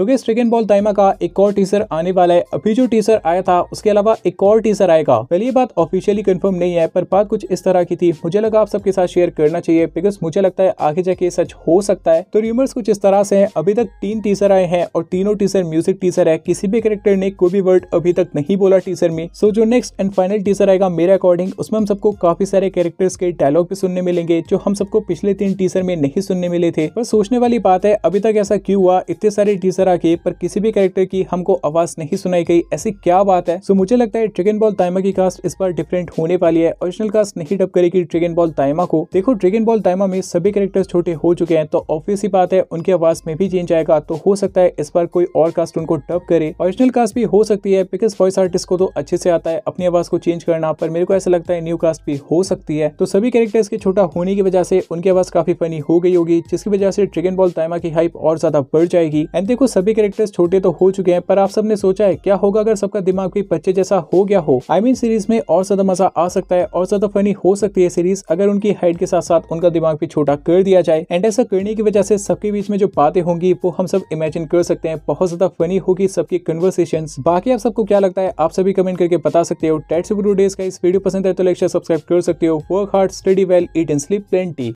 तो gas trick ball ताइमा का एक और टीसर आने वाला है अभी जो टीसर आया था उसके अलावा एक और टीसर आएगा पहले ये बात ऑफिशियली कंफर्म नहीं है पर बात कुछ इस तरह की थी मुझे लगा आप सबके साथ शेयर करना चाहिए बिकॉज मुझे लगता है आगे जाके सच हो सकता है तो रूमर्स कुछ इस तरह से है अभी तक तीन टीसर आए हैं और तीनों टीसर म्यूजिक टीसर है किसी भी कैरेक्टर ने कोई भी वर्ड अभी तक नहीं बोला टीसर में सो जो नेक्स्ट एंड फाइनल टीसर आएगा मेरे अकॉर्डिंग उसमें हम सबको काफी सारे कैरेक्टर्स के डायलॉग भी सुनने मिलेंगे जो हम सबको पिछले तीन टीसर में नहीं सुनने मिले थे पर सोचने वाली बात है अभी तक ऐसा क्यों हुआ इतने सारे टीसर वगैरह की पर किसी भी कैरेक्टर की हमको आवाज नहीं सुनाई गई ऐसी क्या बात है सो मुझे लगता है ड्रेगन बॉल दायमा की कास्ट इस बार डिफरेंट होने वाली है ओरिजिनल कास्ट नहीं डब करेगी ड्रेगन बॉल दायमा को देखो ड्रेगन बॉल दायमा में सभी कैरेक्टर छोटे हो चुके हैं तो ऑब्वियस ही बात है उनकी आवाज में भी चेंज आएगा तो हो सकता है इस बार कोई और कास्ट उनको डब करे ओरिजिनल कास्ट भी हो सकती है बिकॉज वॉइस आर्टिस्ट को तो अच्छे से आता है अपनी आवाज को चेंज करना पर मेरे को ऐसा लगता है न्यू कास्ट भी हो सकती है तो सभी कैरेक्टर्स के छोटा होने की वजह से उनकी आवाज काफी फनी हो गई होगी जिसकी वजह से ड्रेगन बॉल दायमा की हाइप और ज्यादा बढ़ जाएगी एंड देखो सभी कैरेक्टर्स छोटे तो हो चुके हैं पर आप सबने सोचा है क्या होगा अगर सबका दिमाग भी बच्चे जैसा हो गया हो I I mean mean, series में और ज्यादा मजा आ सकता है और ज्यादा फनी हो सकती है सीरीज अगर उनकी हाइट के साथ साथ उनका दिमाग भी छोटा कर दिया जाए एंड ऐसा करने की वजह से सबके बीच में जो बातें होंगी वो हम सब इमेजिन कर सकते हैं बहुत ज्यादा फनी होगी सबकी कन्वर्सेशन बाकी आप सबको क्या लगता है आप सभी कमेंट करके बता सकते हो टेट्स डेज का इस वीडियो पसंद है तो लेक्चर सब्सक्राइब कर सकते हो work hard study well eat and sleep plenty